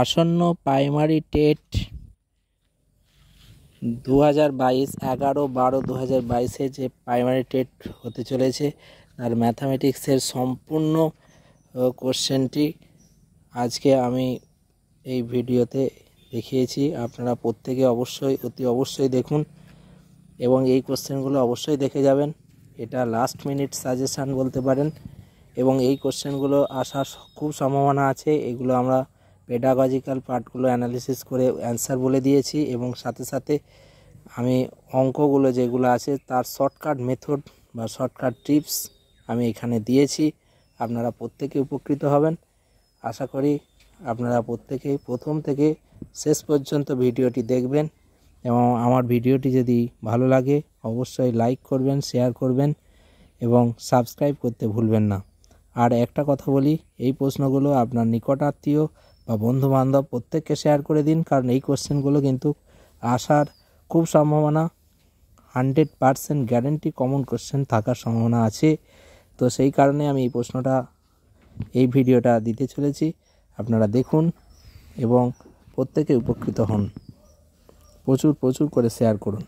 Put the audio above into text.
আসন্ন primary TET দু হাজার বাইশ এগারো বারো দু হাজার বাইশে যে প্রাইমারি টেট হতে চলেছে তার ম্যাথামেটিক্সের সম্পূর্ণ কোশ্চেনটি আজকে আমি এই ভিডিওতে দেখিয়েছি আপনারা প্রত্যেকে অবশ্যই অতি অবশ্যই দেখুন এবং এই কোশ্চেনগুলো অবশ্যই দেখে যাবেন এটা লাস্ট মিনিট সাজেশান বলতে পারেন এবং এই কোশ্চেনগুলো আসার খুব সম্ভাবনা আছে এগুলো আমরা পেডাগজিক্যাল পার্টগুলো অ্যানালিসিস করে অ্যান্সার বলে দিয়েছি এবং সাথে সাথে আমি অঙ্কগুলো যেগুলো আছে তার শর্টকাট মেথড বা শর্টকাট টিপস আমি এখানে দিয়েছি আপনারা প্রত্যেকে উপকৃত হবেন আশা করি আপনারা প্রত্যেকে প্রথম থেকে শেষ পর্যন্ত ভিডিওটি দেখবেন এবং আমার ভিডিওটি যদি ভালো লাগে অবশ্যই লাইক করবেন শেয়ার করবেন এবং সাবস্ক্রাইব করতে ভুলবেন না আর একটা কথা বলি এই প্রশ্নগুলো আপনার নিকট আত্মীয় বা বন্ধু বান্ধব প্রত্যেককে শেয়ার করে দিন কারণ এই কোশ্চেনগুলো কিন্তু আসার খুব সম্ভাবনা hundred percent guarantee common question থাকার সম্ভাবনা আছে তো সেই কারণে আমি এই প্রশ্নটা এই ভিডিওটা দিতে চলেছি আপনারা দেখুন এবং প্রত্যেকে উপকৃত হন প্রচুর প্রচুর করে শেয়ার করুন